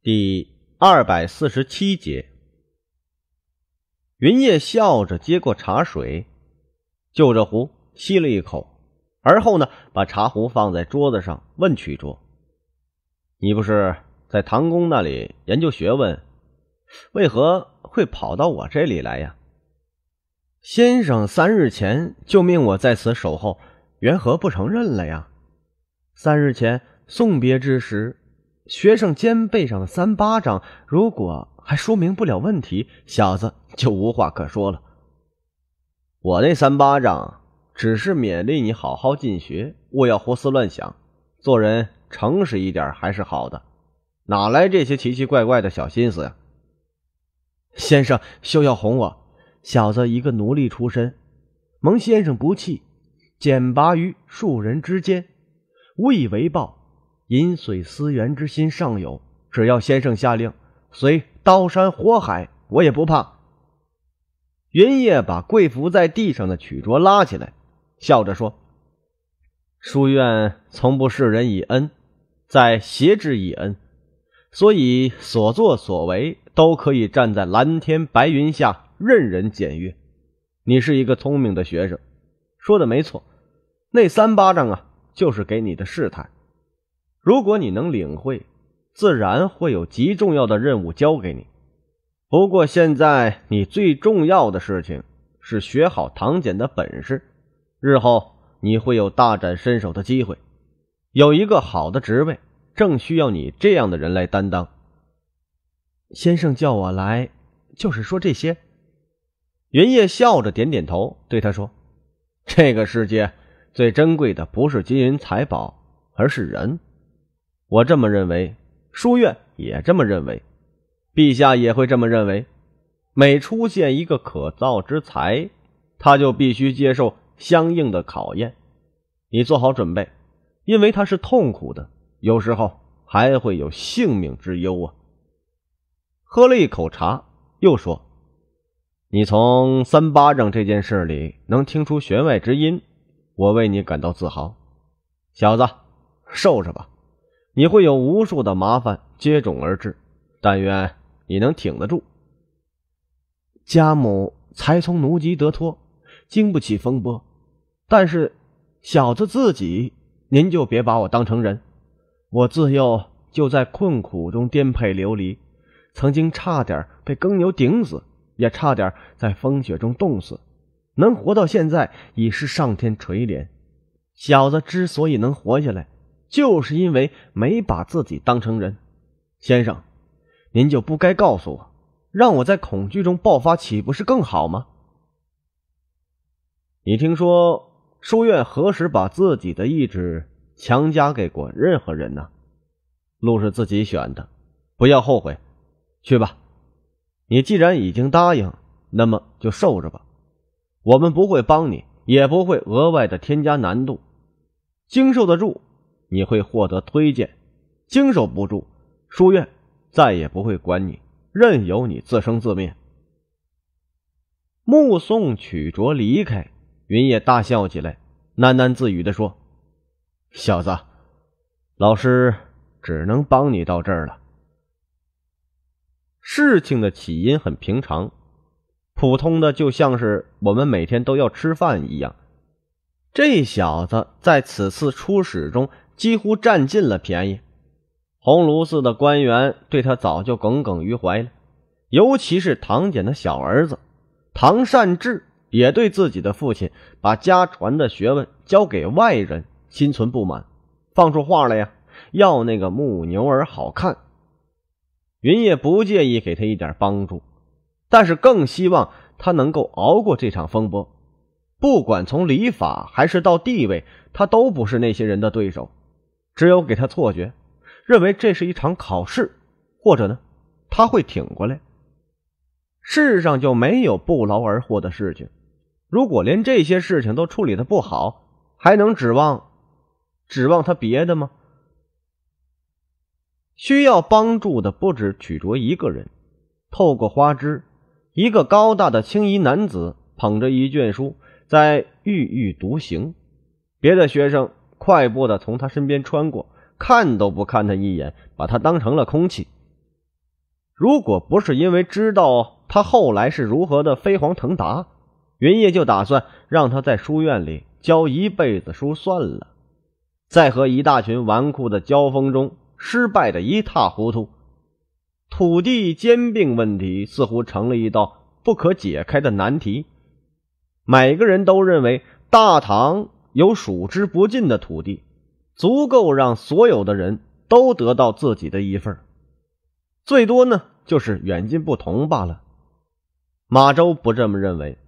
第二百四十七节，云叶笑着接过茶水，就着壶吸了一口，而后呢，把茶壶放在桌子上，问曲卓：“你不是在唐宫那里研究学问，为何会跑到我这里来呀？”先生三日前就命我在此守候，缘何不承认了呀？三日前送别之时。学生肩背上的三巴掌，如果还说明不了问题，小子就无话可说了。我那三巴掌，只是勉励你好好进学，勿要胡思乱想，做人诚实一点还是好的。哪来这些奇奇怪怪的小心思呀？先生休要哄我，小子一个奴隶出身，蒙先生不弃，简拔于庶人之间，无以为报。饮水思源之心尚有，只要先生下令，随刀山火海，我也不怕。云烨把跪伏在地上的曲卓拉起来，笑着说：“书院从不示人以恩，在挟之以恩，所以所作所为都可以站在蓝天白云下任人检阅。你是一个聪明的学生，说的没错，那三巴掌啊，就是给你的试探。”如果你能领会，自然会有极重要的任务交给你。不过现在你最重要的事情是学好唐简的本事，日后你会有大展身手的机会，有一个好的职位，正需要你这样的人来担当。先生叫我来，就是说这些。云烨笑着点点头，对他说：“这个世界最珍贵的不是金银财宝，而是人。”我这么认为，书院也这么认为，陛下也会这么认为。每出现一个可造之才，他就必须接受相应的考验。你做好准备，因为他是痛苦的，有时候还会有性命之忧啊。喝了一口茶，又说：“你从三巴掌这件事里能听出弦外之音，我为你感到自豪。”小子，受着吧。你会有无数的麻烦接踵而至，但愿你能挺得住。家母才从奴籍得脱，经不起风波，但是小子自己，您就别把我当成人。我自幼就在困苦中颠沛流离，曾经差点被耕牛顶死，也差点在风雪中冻死，能活到现在已是上天垂怜。小子之所以能活下来。就是因为没把自己当成人，先生，您就不该告诉我，让我在恐惧中爆发，岂不是更好吗？你听说书院何时把自己的意志强加给过任何人呢？路是自己选的，不要后悔，去吧。你既然已经答应，那么就受着吧。我们不会帮你，也不会额外的添加难度，经受得住。你会获得推荐，经受不住，书院再也不会管你，任由你自生自灭。目送曲卓离开，云野大笑起来，喃喃自语的说：“小子，老师只能帮你到这儿了。”事情的起因很平常，普通的就像是我们每天都要吃饭一样。这小子在此次出使中。几乎占尽了便宜，鸿炉寺的官员对他早就耿耿于怀了，尤其是唐简的小儿子唐善智，也对自己的父亲把家传的学问交给外人心存不满，放出话来呀，要那个木牛儿好看。云烨不介意给他一点帮助，但是更希望他能够熬过这场风波。不管从礼法还是到地位，他都不是那些人的对手。只有给他错觉，认为这是一场考试，或者呢，他会挺过来。世上就没有不劳而获的事情。如果连这些事情都处理的不好，还能指望指望他别的吗？需要帮助的不止曲卓一个人。透过花枝，一个高大的青衣男子捧着一卷书在郁郁独行，别的学生。快步的从他身边穿过，看都不看他一眼，把他当成了空气。如果不是因为知道他后来是如何的飞黄腾达，云烨就打算让他在书院里教一辈子书算了。在和一大群纨绔的交锋中，失败的一塌糊涂。土地兼并问题似乎成了一道不可解开的难题。每个人都认为大唐。有数之不尽的土地，足够让所有的人都得到自己的一份最多呢就是远近不同罢了。马周不这么认为，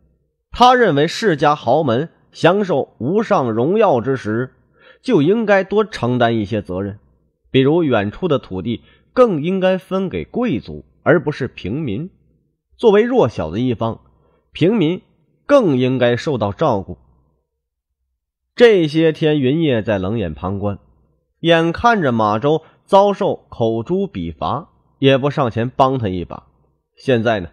他认为世家豪门享受无上荣耀之时，就应该多承担一些责任，比如远处的土地更应该分给贵族，而不是平民。作为弱小的一方，平民更应该受到照顾。这些天，云烨在冷眼旁观，眼看着马周遭受口诛笔伐，也不上前帮他一把。现在呢，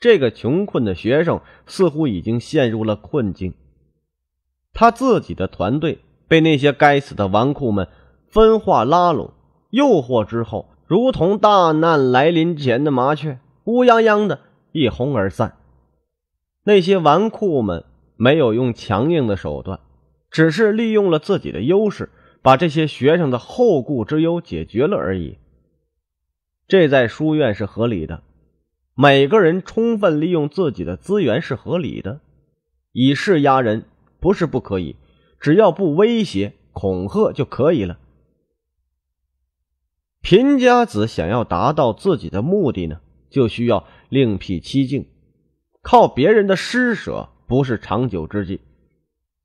这个穷困的学生似乎已经陷入了困境，他自己的团队被那些该死的纨绔们分化拉拢、诱惑之后，如同大难来临前的麻雀，乌泱泱的一哄而散。那些纨绔们没有用强硬的手段。只是利用了自己的优势，把这些学生的后顾之忧解决了而已。这在书院是合理的，每个人充分利用自己的资源是合理的。以势压人不是不可以，只要不威胁恐吓就可以了。贫家子想要达到自己的目的呢，就需要另辟蹊径，靠别人的施舍不是长久之计。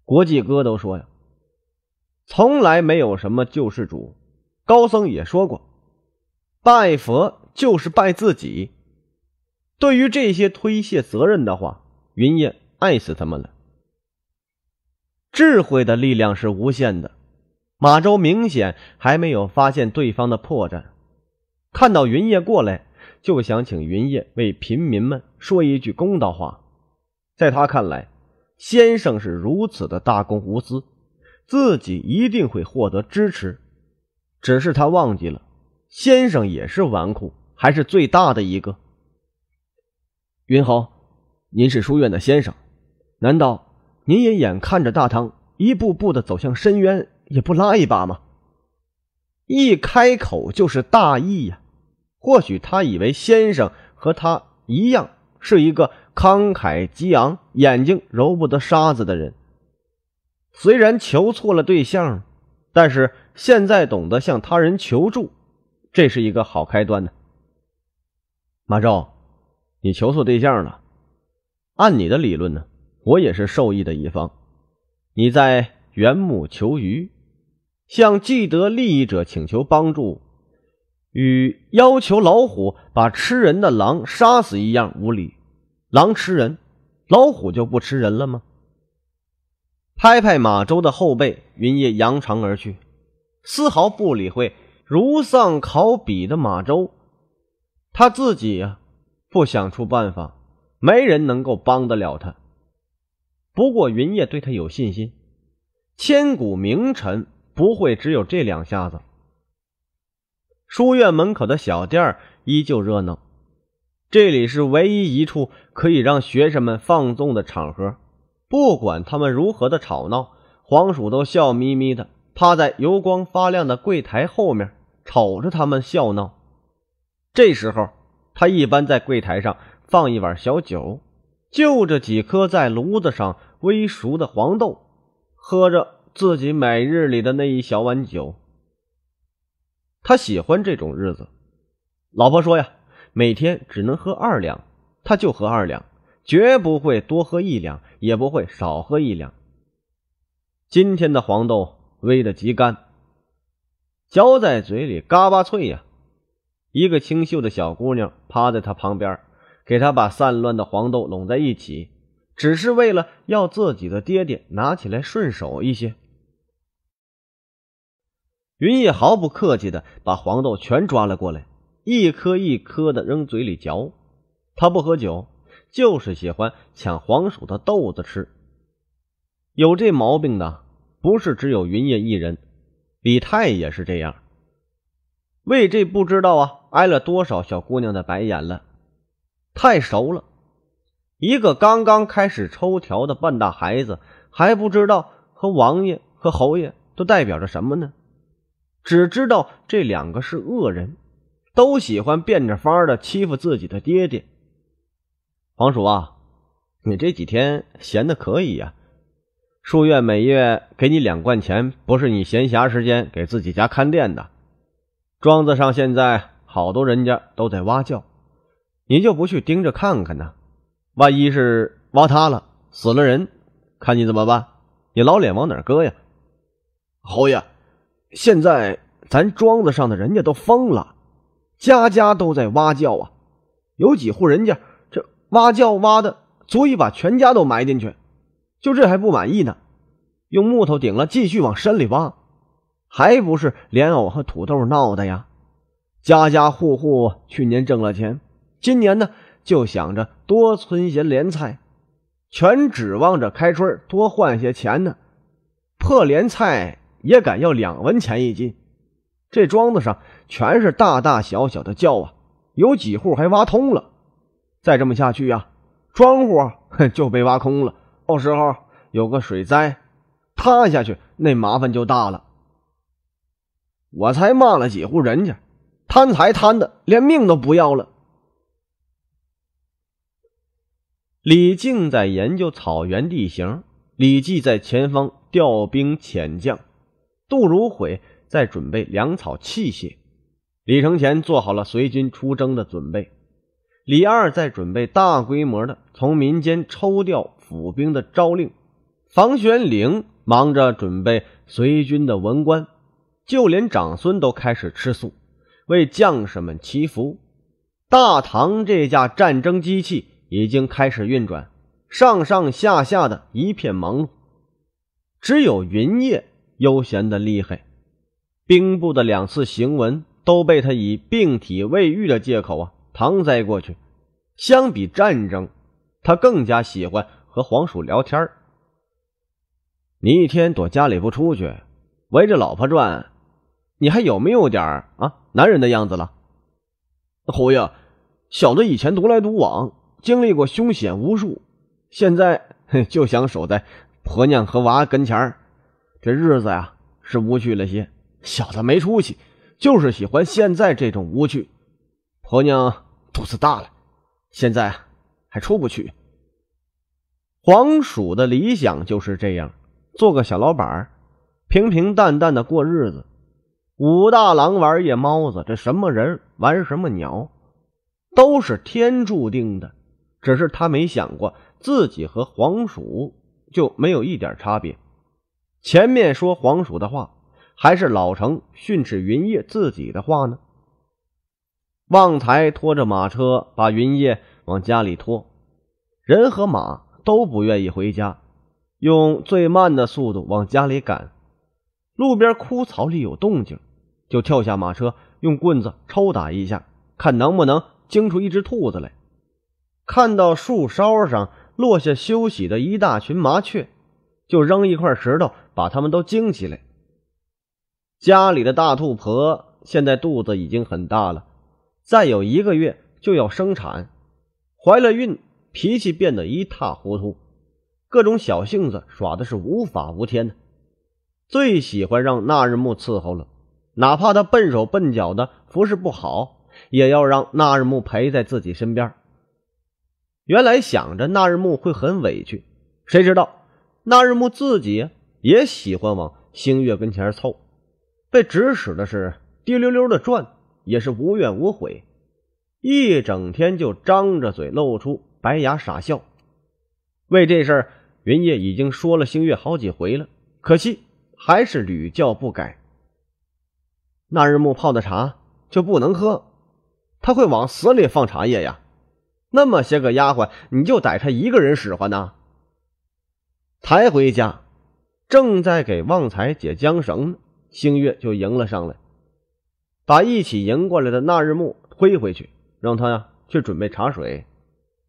国际哥都说呀，从来没有什么救世主。高僧也说过，拜佛就是拜自己。对于这些推卸责任的话，云烨爱死他们了。智慧的力量是无限的。马周明显还没有发现对方的破绽，看到云烨过来，就想请云烨为贫民们说一句公道话。在他看来。先生是如此的大公无私，自己一定会获得支持。只是他忘记了，先生也是纨绔，还是最大的一个。云侯，您是书院的先生，难道您也眼看着大唐一步步的走向深渊，也不拉一把吗？一开口就是大义呀！或许他以为先生和他一样，是一个。慷慨激昂、眼睛揉不得沙子的人，虽然求错了对象，但是现在懂得向他人求助，这是一个好开端呢。马昭，你求错对象了。按你的理论呢，我也是受益的一方。你在缘木求鱼，向既得利益者请求帮助，与要求老虎把吃人的狼杀死一样无理。狼吃人，老虎就不吃人了吗？拍拍马周的后背，云烨扬长而去，丝毫不理会如丧考妣的马周。他自己呀，不想出办法，没人能够帮得了他。不过云烨对他有信心，千古名臣不会只有这两下子。书院门口的小店依旧热闹。这里是唯一一处可以让学生们放纵的场合，不管他们如何的吵闹，黄鼠都笑眯眯的趴在油光发亮的柜台后面，瞅着他们笑闹。这时候，他一般在柜台上放一碗小酒，就着几颗在炉子上微熟的黄豆，喝着自己每日里的那一小碗酒。他喜欢这种日子。老婆说呀。每天只能喝二两，他就喝二两，绝不会多喝一两，也不会少喝一两。今天的黄豆煨的极干，嚼在嘴里嘎巴脆呀。一个清秀的小姑娘趴在他旁边，给他把散乱的黄豆拢在一起，只是为了要自己的爹爹拿起来顺手一些。云逸毫不客气的把黄豆全抓了过来。一颗一颗的扔嘴里嚼，他不喝酒，就是喜欢抢黄鼠的豆子吃。有这毛病的不是只有云烨一人，李泰也是这样。为这不知道啊，挨了多少小姑娘的白眼了。太熟了，一个刚刚开始抽条的半大孩子，还不知道和王爷和侯爷都代表着什么呢，只知道这两个是恶人。都喜欢变着法的欺负自己的爹爹。黄鼠啊，你这几天闲的可以呀？书院每月给你两贯钱，不是你闲暇时间给自己家看店的。庄子上现在好多人家都在挖窖，你就不去盯着看看呢？万一是挖塌了，死了人，看你怎么办？你老脸往哪搁呀？侯爷，现在咱庄子上的人家都疯了。家家都在挖窖啊，有几户人家这挖窖挖的足以把全家都埋进去，就这还不满意呢，用木头顶了继续往深里挖，还不是莲藕和土豆闹的呀？家家户户去年挣了钱，今年呢就想着多存些莲菜，全指望着开春多换些钱呢，破莲菜也敢要两文钱一斤。这庄子上全是大大小小的窖啊，有几户还挖通了。再这么下去呀，庄户 就被挖空了。到时候有个水灾，塌下去那麻烦就大了。我才骂了几户人家，贪财贪的连命都不要了。李靖在研究草原地形，李绩在前方调兵遣将，杜如晦。在准备粮草器械，李承乾做好了随军出征的准备，李二在准备大规模的从民间抽调府兵的诏令，房玄龄忙着准备随军的文官，就连长孙都开始吃素，为将士们祈福。大唐这架战争机器已经开始运转，上上下下的一片忙碌，只有云烨悠闲的厉害。兵部的两次行文都被他以病体未愈的借口啊搪塞过去。相比战争，他更加喜欢和黄鼠聊天你一天躲家里不出去，围着老婆转，你还有没有点啊男人的样子了？侯爷，小的以前独来独往，经历过凶险无数，现在就想守在婆娘和娃跟前这日子呀，是无趣了些。小的没出息，就是喜欢现在这种无趣。婆娘肚子大了，现在还出不去。黄鼠的理想就是这样，做个小老板，平平淡淡的过日子。武大郎玩夜猫子，这什么人玩什么鸟，都是天注定的。只是他没想过，自己和黄鼠就没有一点差别。前面说黄鼠的话。还是老成训斥云叶自己的话呢。旺财拖着马车把云叶往家里拖，人和马都不愿意回家，用最慢的速度往家里赶。路边枯草里有动静，就跳下马车，用棍子抽打一下，看能不能惊出一只兔子来。看到树梢上落下休息的一大群麻雀，就扔一块石头把它们都惊起来。家里的大兔婆现在肚子已经很大了，再有一个月就要生产。怀了孕，脾气变得一塌糊涂，各种小性子耍的是无法无天的，最喜欢让那日木伺候了，哪怕他笨手笨脚的服侍不好，也要让那日木陪在自己身边。原来想着那日木会很委屈，谁知道那日木自己也喜欢往星月跟前凑。被指使的是滴溜溜的转，也是无怨无悔，一整天就张着嘴露出白牙傻笑。为这事儿，云烨已经说了星月好几回了，可惜还是屡教不改。那日暮泡的茶就不能喝，他会往死里放茶叶呀！那么些个丫鬟，你就逮他一个人使唤呐？才回家，正在给旺财解缰绳呢。星月就迎了上来，把一起迎过来的那日暮推回去，让他呀去准备茶水，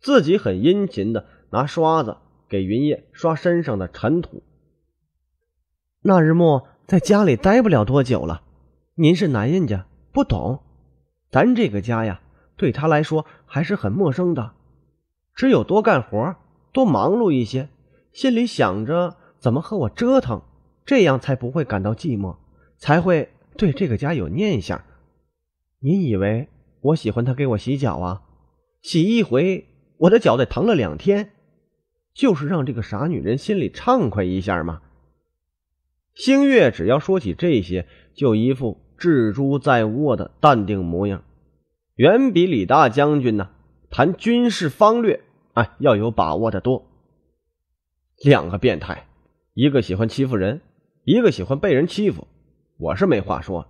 自己很殷勤的拿刷子给云叶刷身上的尘土。那日暮在家里待不了多久了，您是男人家不懂，咱这个家呀对他来说还是很陌生的，只有多干活、多忙碌一些，心里想着怎么和我折腾，这样才不会感到寂寞。才会对这个家有念想。你以为我喜欢他给我洗脚啊？洗一回，我的脚再疼了两天，就是让这个傻女人心里畅快一下嘛。星月只要说起这些，就一副智珠在握的淡定模样，远比李大将军呢谈军事方略啊要有把握的多。两个变态，一个喜欢欺负人，一个喜欢被人欺负。我是没话说，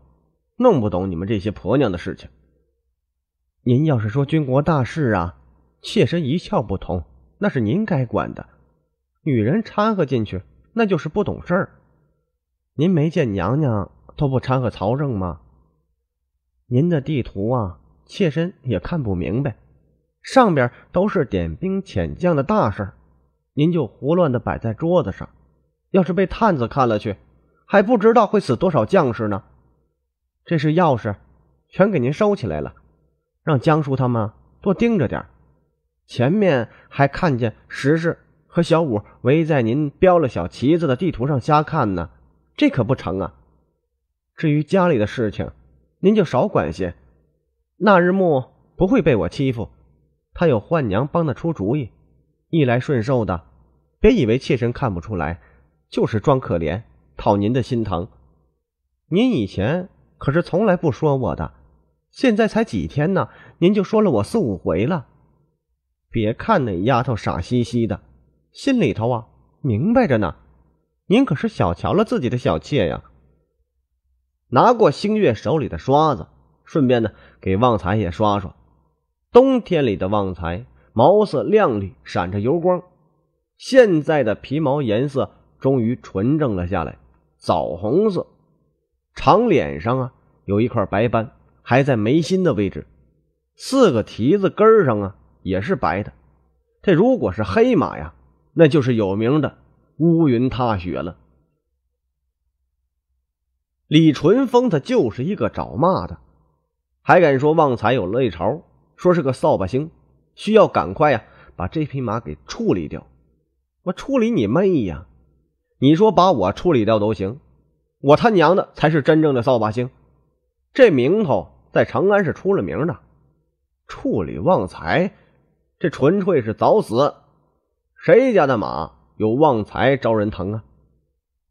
弄不懂你们这些婆娘的事情。您要是说军国大事啊，妾身一窍不通，那是您该管的。女人掺和进去，那就是不懂事儿。您没见娘娘都不掺和朝政吗？您的地图啊，妾身也看不明白，上边都是点兵遣将的大事儿，您就胡乱的摆在桌子上，要是被探子看了去。还不知道会死多少将士呢，这是钥匙，全给您收起来了，让江叔他们多盯着点前面还看见石氏和小五围在您标了小旗子的地图上瞎看呢，这可不成啊！至于家里的事情，您就少管些。那日暮不会被我欺负，他有宦娘帮他出主意，逆来顺受的。别以为妾身看不出来，就是装可怜。讨您的心疼，您以前可是从来不说我的，现在才几天呢，您就说了我四五回了。别看那丫头傻兮兮的，心里头啊明白着呢。您可是小瞧了自己的小妾呀。拿过星月手里的刷子，顺便呢给旺财也刷刷。冬天里的旺财毛色亮丽，闪着油光，现在的皮毛颜色终于纯正了下来。枣红色，长脸上啊有一块白斑，还在眉心的位置，四个蹄子根上啊也是白的。这如果是黑马呀，那就是有名的乌云踏雪了。李淳风他就是一个找骂的，还敢说旺财有泪潮，说是个扫把星，需要赶快呀把这匹马给处理掉。我处理你妹呀！你说把我处理掉都行，我他娘的才是真正的扫把星，这名头在长安是出了名的。处理旺财，这纯粹是早死。谁家的马有旺财招人疼啊？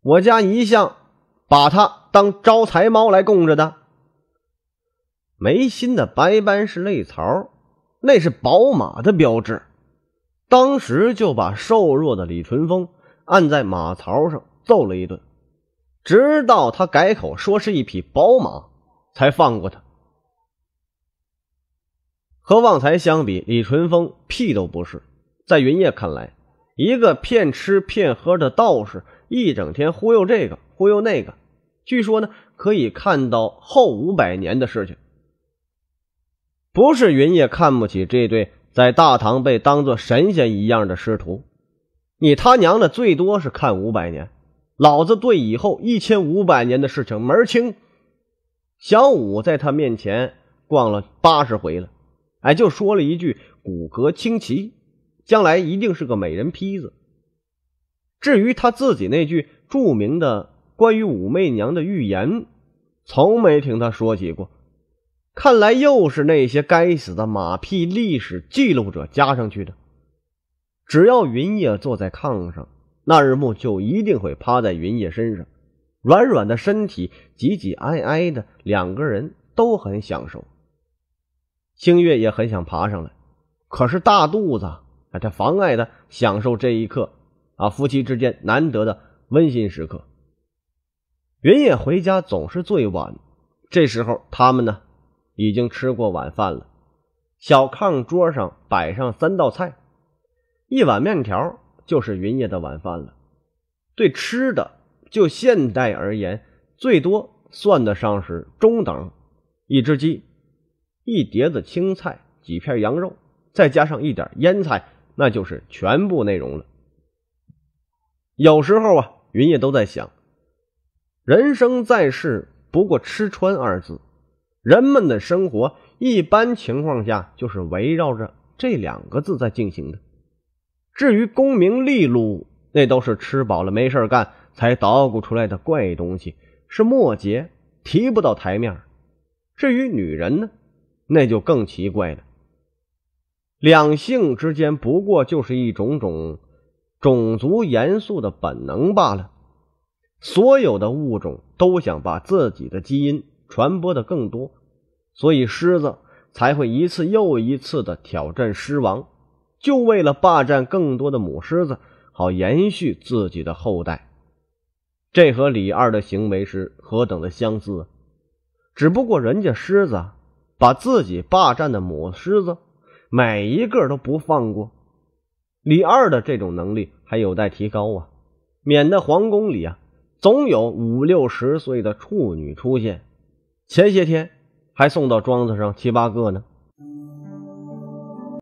我家一向把它当招财猫来供着的。眉心的白斑是泪槽，那是宝马的标志。当时就把瘦弱的李淳风。按在马槽上揍了一顿，直到他改口说是一匹宝马，才放过他。和旺财相比，李淳风屁都不是。在云烨看来，一个骗吃骗喝的道士，一整天忽悠这个忽悠那个，据说呢可以看到后五百年的事情。不是云烨看不起这对在大唐被当做神仙一样的师徒。你他娘的最多是看五百年，老子对以后一千五百年的事情门儿清。小五在他面前逛了八十回了，哎，就说了一句骨骼清奇，将来一定是个美人坯子。至于他自己那句著名的关于武媚娘的预言，从没听他说起过。看来又是那些该死的马屁历史记录者加上去的。只要云叶坐在炕上，那日暮就一定会趴在云叶身上，软软的身体，挤挤挨挨的，两个人都很享受。星月也很想爬上来，可是大肚子啊，这妨碍他享受这一刻啊，夫妻之间难得的温馨时刻。云叶回家总是最晚，这时候他们呢，已经吃过晚饭了，小炕桌上摆上三道菜。一碗面条就是云爷的晚饭了。对吃的，就现代而言，最多算得上是中等。一只鸡，一碟子青菜，几片羊肉，再加上一点腌菜，那就是全部内容了。有时候啊，云爷都在想，人生在世不过吃穿二字，人们的生活一般情况下就是围绕着这两个字在进行的。至于功名利禄，那都是吃饱了没事干才捣鼓出来的怪东西，是末节提不到台面。至于女人呢，那就更奇怪了。两性之间不过就是一种种种族严肃的本能罢了。所有的物种都想把自己的基因传播的更多，所以狮子才会一次又一次的挑战狮王。就为了霸占更多的母狮子，好延续自己的后代，这和李二的行为是何等的相似！只不过人家狮子把自己霸占的母狮子每一个都不放过，李二的这种能力还有待提高啊！免得皇宫里啊总有五六十岁的处女出现，前些天还送到庄子上七八个呢。